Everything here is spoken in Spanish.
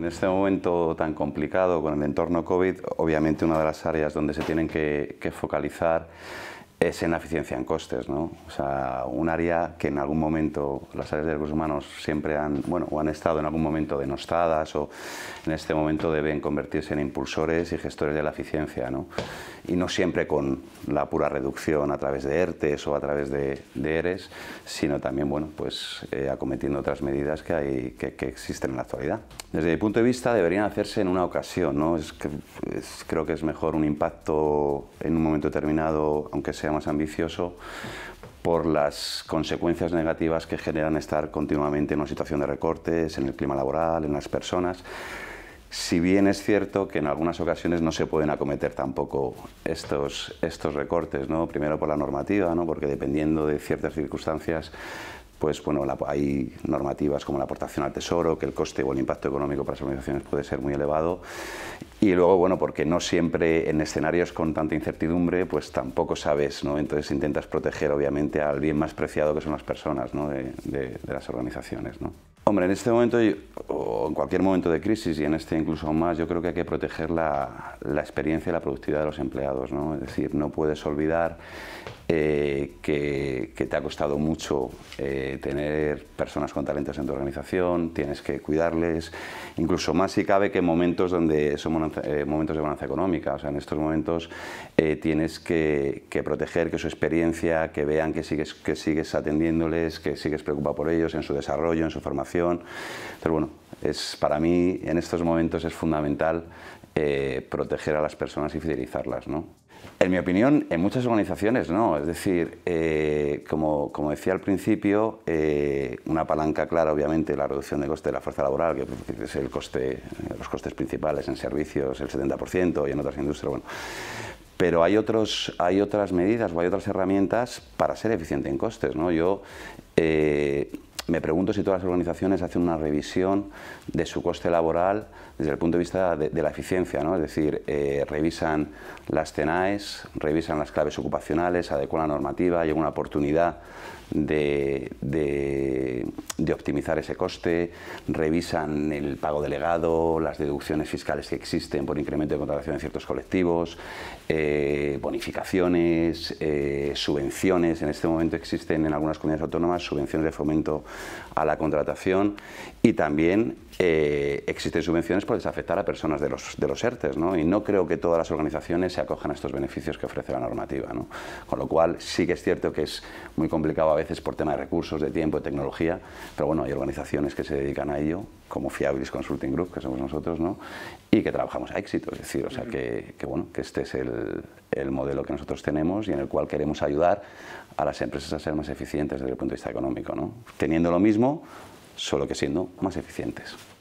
En este momento tan complicado con el entorno COVID, obviamente una de las áreas donde se tienen que, focalizar es en la eficiencia en costes, ¿no? O sea, un área que en algún momento las áreas de recursos humanos siempre han, bueno, o han estado en algún momento denostadas o en este momento deben convertirse en impulsores y gestores de la eficiencia, ¿no? Y no siempre con la pura reducción a través de ERTES o a través de, ERES, sino también, bueno, pues eh, acometiendo otras medidas que, hay, que, existen en la actualidad. Desde mi punto de vista deberían hacerse en una ocasión, ¿no? Es que, creo que es mejor un impacto en un momento determinado, aunque sea más ambicioso por las consecuencias negativas que generan estar continuamente en una situación de recortes, en el clima laboral, en las personas. Si bien es cierto que en algunas ocasiones no se pueden acometer tampoco estos, estos recortes, ¿no? primero por la normativa, ¿no? porque dependiendo de ciertas circunstancias pues bueno, hay normativas como la aportación al tesoro, que el coste o el impacto económico para las organizaciones puede ser muy elevado. Y luego, bueno, porque no siempre en escenarios con tanta incertidumbre, pues tampoco sabes, ¿no? Entonces intentas proteger, obviamente, al bien más preciado que son las personas, ¿no? de, de las organizaciones, ¿no? Hombre, en este momento o en cualquier momento de crisis y en este incluso más, yo creo que hay que proteger la, experiencia y la productividad de los empleados. Es decir, no puedes olvidar eh, que, te ha costado mucho eh, tener personas con talentos en tu organización, tienes que cuidarles, incluso más si cabe que en momentos donde son eh, momentos de bonanza económica. O en estos momentos tienes que, proteger que su experiencia, que vean que sigues, que sigues atendiéndoles, que sigues preocupado por ellos en su desarrollo, en su formación pero bueno, es, para mí en estos momentos es fundamental eh, proteger a las personas y fidelizarlas. ¿no? En mi opinión, en muchas organizaciones no. Es decir, eh, como, decía al principio, eh, una palanca clara, obviamente, la reducción de coste de la fuerza laboral, que es el coste, los costes principales en servicios, el 70%, y en otras industrias, bueno. Pero hay, otros, hay otras medidas o hay otras herramientas para ser eficiente en costes. ¿no? Yo me pregunto si todas las organizaciones hacen una revisión de su coste laboral desde el punto de vista de, la eficiencia, ¿no? es decir, eh, revisan las TENAES, revisan las claves ocupacionales, adecuan la normativa, hay una oportunidad de, optimizar ese coste, revisan el pago delegado, las deducciones fiscales que existen por incremento de contratación en ciertos colectivos, eh, bonificaciones, eh, subvenciones, en este momento existen en algunas comunidades autónomas subvenciones de fomento a la contratación y también eh, existen subvenciones por desafectar a personas de los, de los ERTES ¿no? y no creo que todas las organizaciones se acojan a estos beneficios que ofrece la normativa. ¿no? Con lo cual sí que es cierto que es muy complicado a veces por tema de recursos, de tiempo, de tecnología, pero bueno, hay organizaciones que se dedican a ello, como Fiabilis Consulting Group, que somos nosotros, ¿no? y que trabajamos a éxito, es decir, o sea que, que bueno, que este es el, el modelo que nosotros tenemos y en el cual queremos ayudar a las empresas a ser más eficientes desde el punto de vista económico, ¿no? Teniendo lo mismo, solo que siendo más eficientes.